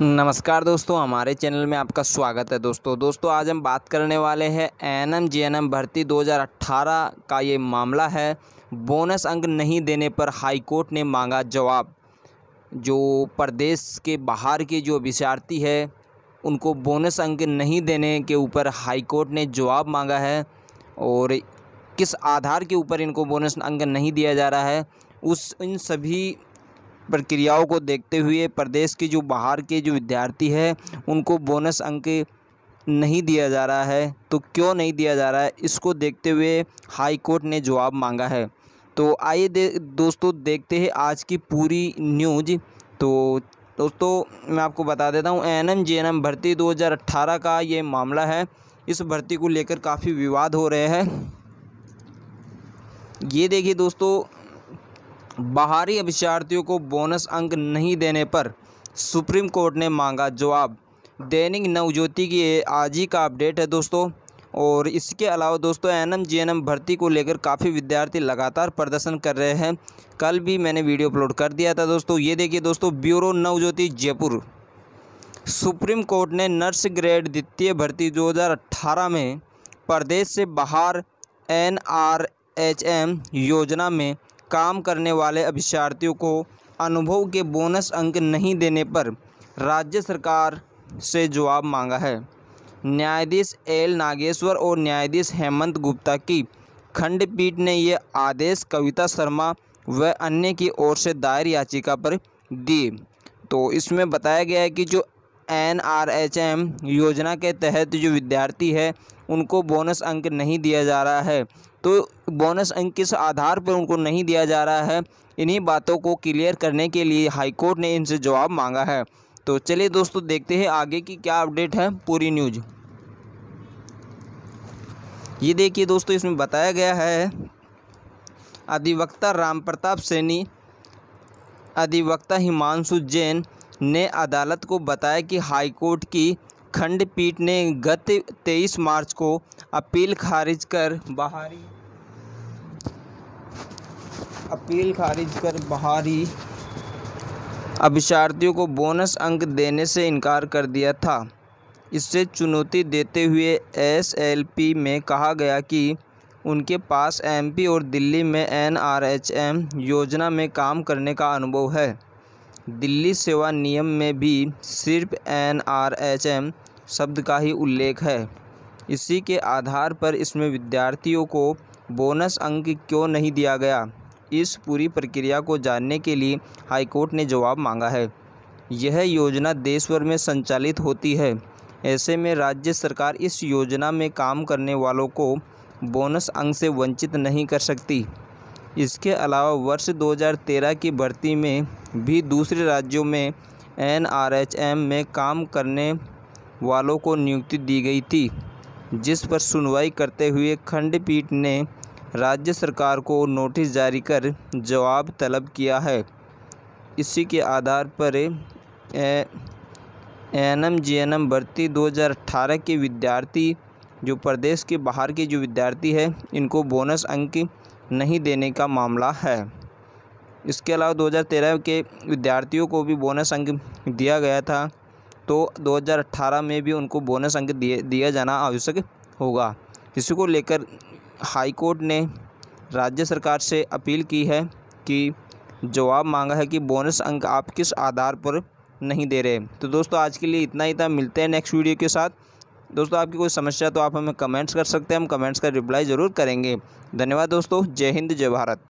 नमस्कार दोस्तों हमारे चैनल में आपका स्वागत है दोस्तों दोस्तों आज हम बात करने वाले हैं एन एम भर्ती 2018 का ये मामला है बोनस अंक नहीं देने पर हाईकोर्ट ने मांगा जवाब जो प्रदेश के बाहर के जो विद्यार्थी है उनको बोनस अंक नहीं देने के ऊपर हाईकोर्ट ने जवाब मांगा है और किस आधार के ऊपर इनको बोनस अंक नहीं दिया जा रहा है उस इन सभी प्रक्रियाओं को देखते हुए प्रदेश के जो बाहर के जो विद्यार्थी है उनको बोनस अंक नहीं दिया जा रहा है तो क्यों नहीं दिया जा रहा है इसको देखते हुए हाई कोर्ट ने जवाब मांगा है तो आइए दे, दोस्तों देखते हैं आज की पूरी न्यूज तो दोस्तों मैं आपको बता देता हूँ N M J N M भर्ती 2018 का ये मामला है इस भर्ती को लेकर काफ़ी विवाद हो रहे हैं ये देखिए दोस्तों बाहरी अभ्यार्थियों को बोनस अंक नहीं देने पर सुप्रीम कोर्ट ने मांगा जवाब दैनिक नवज्योति की आज ही का अपडेट है दोस्तों और इसके अलावा दोस्तों N M G N M भर्ती को लेकर काफ़ी विद्यार्थी लगातार प्रदर्शन कर रहे हैं कल भी मैंने वीडियो अपलोड कर दिया था दोस्तों ये देखिए दोस्तों bureau Navjyoti Jaipur supreme court ने नर्स ग्रेड द्वितीय भर्ती 2018 में प्रदेश से बाहर एन आर एच एम योजना में काम करने वाले अभिशार्थियों को अनुभव के बोनस अंक नहीं देने पर राज्य सरकार से जवाब मांगा है न्यायाधीश एल नागेश्वर और न्यायाधीश हेमंत गुप्ता की खंडपीठ ने यह आदेश कविता शर्मा व अन्य की ओर से दायर याचिका पर दिए तो इसमें बताया गया है कि जो एन आर एच एम योजना के तहत जो विद्यार्थी है उनको बोनस अंक नहीं दिया जा रहा है तो बोनस अंक किस आधार पर उनको नहीं दिया जा रहा है इन्हीं बातों को क्लियर करने के लिए हाईकोर्ट ने इनसे जवाब मांगा है तो चलिए दोस्तों देखते हैं आगे की क्या अपडेट है पूरी न्यूज़ ये देखिए दोस्तों इसमें बताया गया है अधिवक्ता राम प्रताप सैनी अधिवक्ता हिमांशु जैन ने अदालत को बताया कि हाईकोर्ट की खंडपीठ ने गत 23 मार्च को अपील खारिज कर बाहरी अपील खारिज कर बाहरी अभिशार्थियों को बोनस अंक देने से इनकार कर दिया था इससे चुनौती देते हुए एसएलपी में कहा गया कि उनके पास एमपी और दिल्ली में एनआरएचएम योजना में काम करने का अनुभव है दिल्ली सेवा नियम में भी सिर्फ एन आर एच एम शब्द का ही उल्लेख है इसी के आधार पर इसमें विद्यार्थियों को बोनस अंक क्यों नहीं दिया गया इस पूरी प्रक्रिया को जानने के लिए हाईकोर्ट ने जवाब मांगा है यह योजना देश भर में संचालित होती है ऐसे में राज्य सरकार इस योजना में काम करने वालों को बोनस अंक से वंचित नहीं कर सकती इसके अलावा वर्ष 2013 की भर्ती में भी दूसरे राज्यों में एनआरएचएम में काम करने वालों को नियुक्ति दी गई थी जिस पर सुनवाई करते हुए खंडपीठ ने राज्य सरकार को नोटिस जारी कर जवाब तलब किया है इसी के आधार पर एन एम एन एम भर्ती 2018 के विद्यार्थी जो प्रदेश के बाहर के जो विद्यार्थी है इनको बोनस अंक नहीं देने का मामला है इसके अलावा 2013 के विद्यार्थियों को भी बोनस अंक दिया गया था तो 2018 में भी उनको बोनस अंक दिए दिया जाना आवश्यक होगा इसी को लेकर हाईकोर्ट ने राज्य सरकार से अपील की है कि जवाब मांगा है कि बोनस अंक आप किस आधार पर नहीं दे रहे तो दोस्तों आज के लिए इतना ही था मिलते हैं नेक्स्ट वीडियो के साथ दोस्तों आपकी कोई समस्या तो आप हमें कमेंट्स कर सकते हैं हम कमेंट्स का रिप्लाई ज़रूर करेंगे धन्यवाद दोस्तों जय हिंद जय भारत